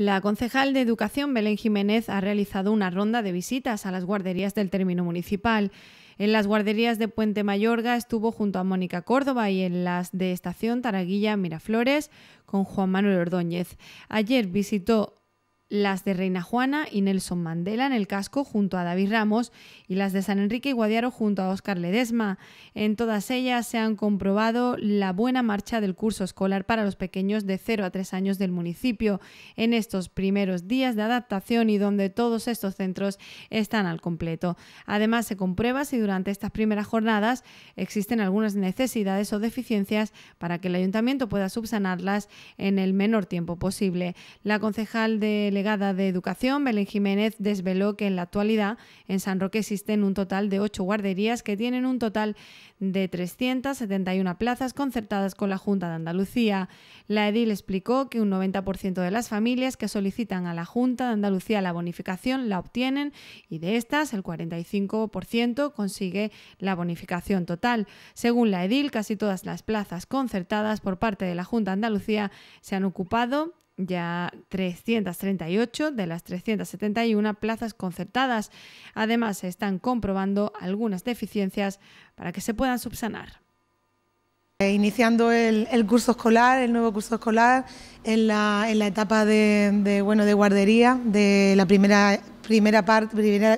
La concejal de Educación, Belén Jiménez, ha realizado una ronda de visitas a las guarderías del término municipal. En las guarderías de Puente Mayorga estuvo junto a Mónica Córdoba y en las de Estación Taraguilla Miraflores con Juan Manuel Ordóñez. Ayer visitó las de Reina Juana y Nelson Mandela en el casco junto a David Ramos y las de San Enrique y Guadiaro junto a Óscar Ledesma. En todas ellas se han comprobado la buena marcha del curso escolar para los pequeños de 0 a 3 años del municipio en estos primeros días de adaptación y donde todos estos centros están al completo. Además se comprueba si durante estas primeras jornadas existen algunas necesidades o deficiencias para que el ayuntamiento pueda subsanarlas en el menor tiempo posible. La concejal del delegada de Educación, Belén Jiménez, desveló que en la actualidad en San Roque existen un total de ocho guarderías que tienen un total de 371 plazas concertadas con la Junta de Andalucía. La edil explicó que un 90% de las familias que solicitan a la Junta de Andalucía la bonificación la obtienen y de estas el 45% consigue la bonificación total. Según la edil, casi todas las plazas concertadas por parte de la Junta de Andalucía se han ocupado ya 338 de las 371 plazas concertadas. Además, se están comprobando algunas deficiencias para que se puedan subsanar. Eh, iniciando el, curso escolar, el nuevo curso escolar, en la, etapa de, bueno, de guardería, de la primera primera,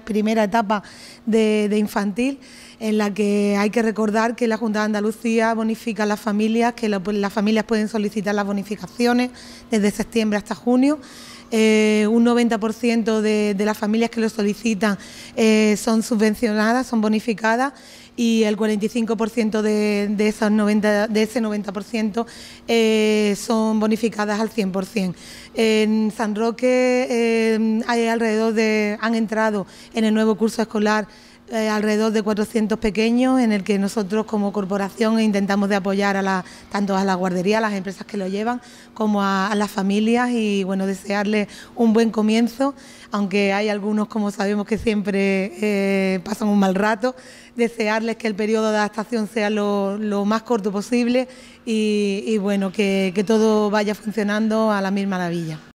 primera, etapa de, de infantil, en la que hay que recordar que la Junta de Andalucía bonifica a las familias, que las familias pueden solicitar las bonificaciones desde septiembre hasta junio. Eh, un 90% de, las familias que lo solicitan eh, son subvencionadas, son bonificadas y el 45% de, 90, ese 90% eh, son bonificadas al 100%. En San Roque hay alrededor de, han entrado en el nuevo curso escolar eh, alrededor de 400 pequeños en el que nosotros como corporación intentamos de apoyar a tanto a la guardería, a las empresas que lo llevan, como a, las familias y bueno, desearles un buen comienzo, aunque hay algunos como sabemos que siempre eh, pasan un mal rato, desearles que el periodo de adaptación sea lo, más corto posible y, bueno, que, todo vaya funcionando a la misma maravilla.